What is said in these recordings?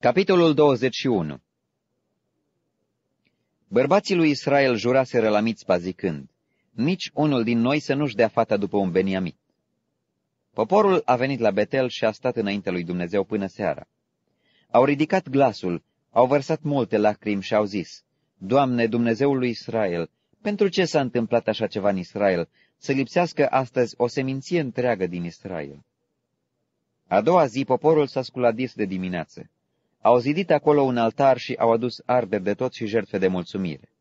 Capitolul 21 Bărbații lui Israel juraseră la Mițpa zicând, Nici unul din noi să nu-și dea fata după un Beniamit. Poporul a venit la Betel și a stat înaintea lui Dumnezeu până seara. Au ridicat glasul, au vărsat multe lacrimi și au zis, Doamne, Dumnezeul lui Israel, pentru ce s-a întâmplat așa ceva în Israel, să lipsească astăzi o seminție întreagă din Israel? A doua zi poporul s-a sculadis de dimineață au zidit acolo un altar și au adus arderi de tot și jertfe de mulțumire.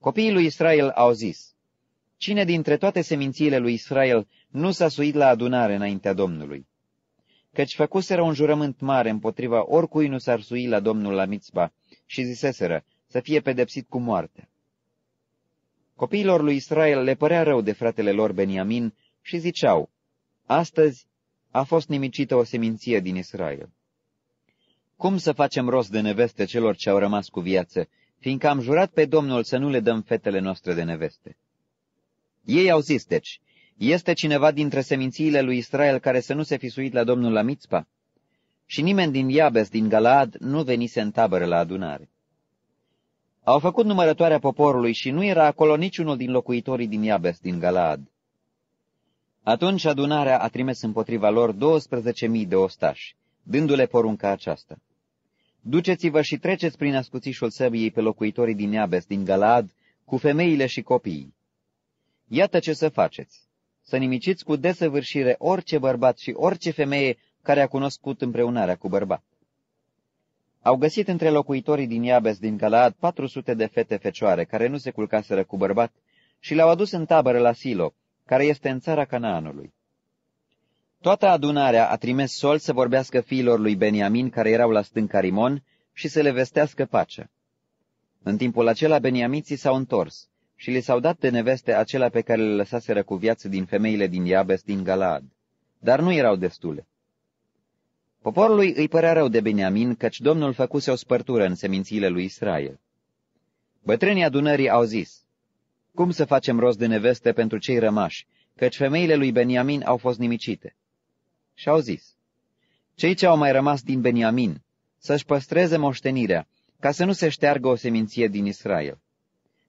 Copiii lui Israel au zis, Cine dintre toate semințiile lui Israel nu s-a suit la adunare înaintea Domnului? Căci făcuseră un jurământ mare împotriva oricui nu s-ar sui la Domnul la mitzba și ziseseră să fie pedepsit cu moarte. Copiilor lui Israel le părea rău de fratele lor Beniamin și ziceau, Astăzi a fost nimicită o seminție din Israel. Cum să facem rost de neveste celor ce au rămas cu viață, fiindcă am jurat pe Domnul să nu le dăm fetele noastre de neveste? Ei au zis, deci, este cineva dintre semințiile lui Israel care să nu se fi suit la Domnul la Mitzpa? Și nimeni din Iabes, din Galaad, nu venise în tabără la adunare. Au făcut numărătoarea poporului și nu era acolo niciunul din locuitorii din Iabes, din Galaad. Atunci adunarea a trimis împotriva lor 12.000 de ostași dându-le porunca aceasta. Duceți-vă și treceți prin ascuțișul săbiei pe locuitorii din Iabes, din Galad, cu femeile și copiii. Iată ce să faceți. Să nimiciți cu desăvârșire orice bărbat și orice femeie care a cunoscut împreunarea cu bărbat. Au găsit între locuitorii din Iabes, din Galaad, 400 de fete fecioare care nu se culcaseră cu bărbat și le-au adus în tabără la Silo, care este în țara Canaanului. Toată adunarea a trimis sol să vorbească fiilor lui Beniamin care erau la stânca Rimon și să le vestească pace. În timpul acela beniamiții s-au întors și le s-au dat de neveste acelea pe care le lăsaseră cu viață din femeile din Iabes din Galaad, dar nu erau destule. Poporului îi părea rău de Beniamin, căci Domnul făcuse o spărtură în semințiile lui Israel. Bătrânii adunării au zis, Cum să facem rost de neveste pentru cei rămași, căci femeile lui Beniamin au fost nimicite?" Și au zis, Cei ce au mai rămas din Beniamin, să-și păstreze moștenirea, ca să nu se șteargă o seminție din Israel.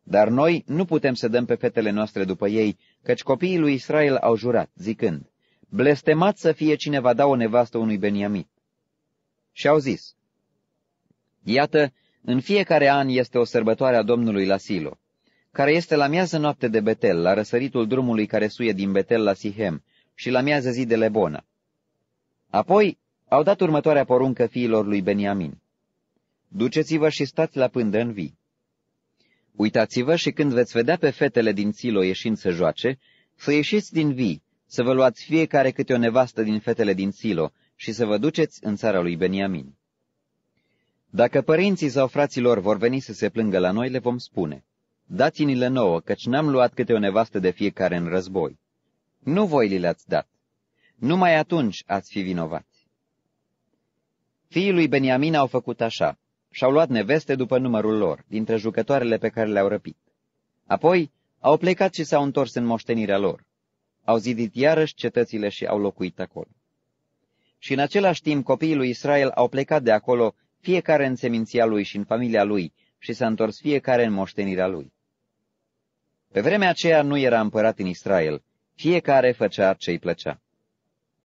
Dar noi nu putem să dăm pe fetele noastre după ei, căci copiii lui Israel au jurat, zicând, Blestemat să fie cine va da o nevastă unui Beniamin. Și au zis, Iată, în fiecare an este o sărbătoare a Domnului la Silo, care este la miază noapte de Betel, la răsăritul drumului care suie din Betel la Sihem, și la miază zi de Lebona. Apoi au dat următoarea poruncă fiilor lui Beniamin. Duceți-vă și stați la pândă în vii. Uitați-vă și când veți vedea pe fetele din Silo ieșind să joace, să ieșiți din vii, să vă luați fiecare câte o nevastă din fetele din Silo și să vă duceți în țara lui Beniamin. Dacă părinții sau fraților vor veni să se plângă la noi, le vom spune, dați-ni-le nouă, căci n-am luat câte o nevastă de fiecare în război. Nu voi li le-ați dat, numai atunci ați fi vinovați. Fiii lui Beniamin au făcut așa, și-au luat neveste după numărul lor, dintre jucătoarele pe care le-au răpit. Apoi au plecat și s-au întors în moștenirea lor. Au zidit iarăși cetățile și au locuit acolo. Și în același timp copiii lui Israel au plecat de acolo, fiecare în seminția lui și în familia lui, și s-a întors fiecare în moștenirea lui. Pe vremea aceea nu era împărat în Israel, fiecare făcea ce-i plăcea.